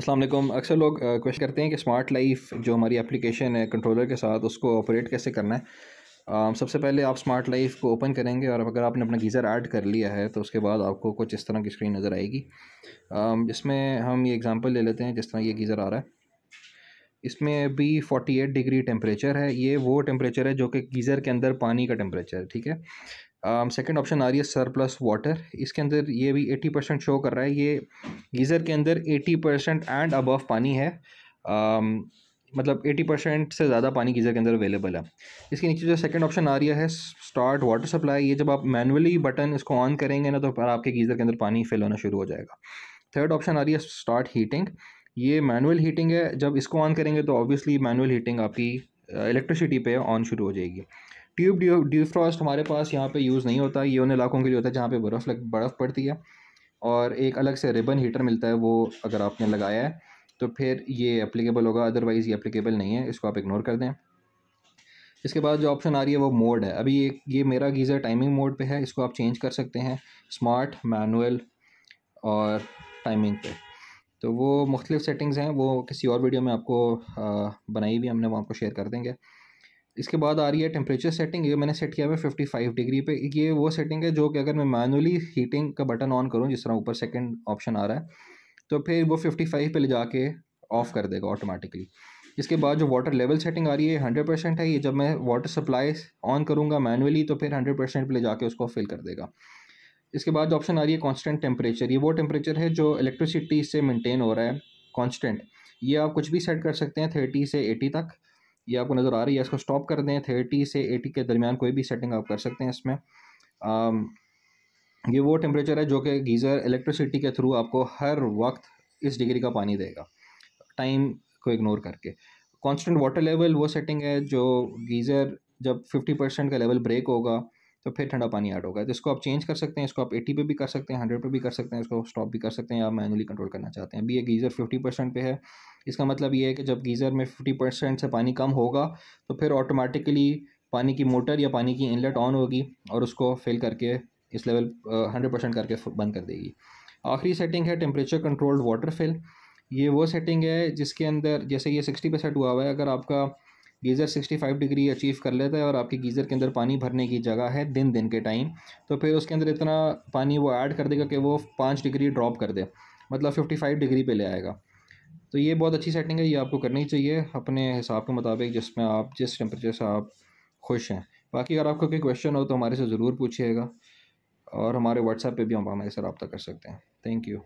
अस्सलाम वालेकुम अक्सर लोग क्वेश्चन करते हैं कि स्मार्ट लाइफ जो हमारी एप्लीकेशन है कंट्रोलर के साथ उसको ऑपरेट कैसे करना है आ, सबसे पहले आप स्मार्ट लाइफ को ओपन करेंगे और अगर आपने अपना गीज़र ऐड कर लिया है तो उसके बाद आपको कुछ इस तरह की स्क्रीन नज़र आएगी इसमें हम ये एग्ज़ाम्पल ले लेते हैं जिस तरह ये गीज़र आ रहा है इसमें अभी 48 डिग्री टेम्परेचर है ये वो टेम्परेचर है जो कि गीज़र के अंदर पानी का टेम्परेचर है ठीक है सेकंड um, ऑप्शन आ रही है सरप्लस वाटर इसके अंदर ये भी एटी परसेंट शो कर रहा है ये गीज़र के अंदर एटी परसेंट एंड अबव पानी है um, मतलब एटी परसेंट से ज़्यादा पानी गीज़र के अंदर अवेलेबल है इसके नीचे जो सेकंड ऑप्शन आ रहा है स्टार्ट वाटर सप्लाई ये जब आप मैनुअली बटन इसको ऑन करेंगे ना तो पर आपके गीज़र के अंदर पानी फिल होना शुरू हो जाएगा थर्ड ऑप्शन आ रही है स्टार्ट हीटिंग ये मैनुअल हीटिंग है जब इसको ऑन करेंगे तो ऑब्वियसली मैनुअल हीटिंग आपकी इलेक्ट्रिसिटी uh, पे ऑन शुरू हो जाएगी ट्यूब ड्यू ड्यूफ्रॉस्ट हमारे पास यहाँ पे यूज़ नहीं होता ये उन इलाकों के लिए होता है जहाँ पे बर्फ़ लग बर्फ़ पड़ती है और एक अलग से रिबन हीटर मिलता है वो अगर आपने लगाया है तो फिर ये अप्लीकेबल होगा अदरवाइज़ ये अप्लीकेबल नहीं है इसको आप इग्नोर कर दें इसके बाद जो ऑप्शन आ रही है वो मोड है अभी ये ये मेरा गीज़र टाइमिंग मोड पर है इसको आप चेंज कर सकते हैं स्मार्ट मैनुअल और टाइमिंग पे तो वो मुख्तलिफ़ सेटिंग्स हैं वो किसी और वीडियो में आपको बनाई हुई हमने वहाँ को शेयर कर देंगे इसके बाद आ रही है टेम्परेचर सेटिंग ये मैंने सेट किया हुआ है फिफ्टी फाइव डिग्री पे ये वो सेटिंग है जो कि अगर मैं मैनुअली हीटिंग का बटन ऑन करूँ जिस तरह ऊपर सेकेंड ऑप्शन आ रहा है तो फिर वो फिफ्टी फाइव पर ले जाके ऑफ़ कर देगा ऑटोमेटिकली इसके बाद जो वाटर लेवल सेटिंग आ रही है हंड्रेड परसेंट है ये जब मैं वाटर सप्लाई ऑन करूँगा मैनुअली तो फिर हंड्रेड परसेंट पर ले जाके उसको फिल कर देगा इसके बाद जो ऑप्शन आ रही है कॉन्स्टेंट टेम्परेचर ये वो टेम्परेचर है जो इलेक्ट्रिसिटी से मेनटेन हो रहा है कॉन्स्टेंट ये आप कुछ भी सेट कर सकते हैं थर्टी से एटी तक ये आपको नज़र आ रही है इसको स्टॉप कर दें थर्टी से एटी के दरमियान कोई भी सेटिंग आप कर सकते हैं इसमें आम, ये वो टेम्परेचर है जो कि गीज़र इलेक्ट्रिसिटी के थ्रू आपको हर वक्त इस डिग्री का पानी देगा टाइम को इग्नोर करके कांस्टेंट वाटर लेवल वो सेटिंग है जो गीज़र जब फिफ्टी परसेंट का लेवल ब्रेक होगा तो फिर ठंडा पानी ऐड होगा तो इसको आप चेंज कर सकते हैं इसको आप एटी पे भी कर सकते हैं हंड्रेड पे भी कर सकते हैं इसको स्टॉप भी कर सकते हैं आप मैनुअली कंट्रोल करना चाहते हैं अभी ये गीज़र फिफ्टी परसेंट पे है इसका मतलब ये है कि जब गीज़र में फिफ्टी परसेंट से पानी कम होगा तो फिर ऑटोमेटिकली पानी की मोटर या पानी की इनलेट ऑन होगी और उसको फिल करके इस लेवल हंड्रेड परसेंट करके बंद कर देगी आखिरी सेटिंग है टेम्परेचर कंट्रोल्ड वाटर फिल ये वो सेटिंग है जिसके अंदर जैसे ये सिक्सटी परसेंट हुआ हुआ है अगर आपका गीज़र 65 डिग्री अचीव कर लेता है और आपके गीज़र के अंदर पानी भरने की जगह है दिन दिन के टाइम तो फिर उसके अंदर इतना पानी वो ऐड कर देगा कि वो पाँच डिग्री ड्रॉप कर दे मतलब 55 डिग्री पे ले आएगा तो ये बहुत अच्छी सेटिंग है ये आपको करनी चाहिए अपने हिसाब के मुताबिक जिसमें आप जिस टेम्परेचर से आप खुश हैं बाकी अगर आपका कोई क्वेश्चन हो तो हमारे से ज़रूर पूछिएगा और हमारे व्हाट्सएप पर भी हम हमारे से रबता कर सकते हैं थैंक यू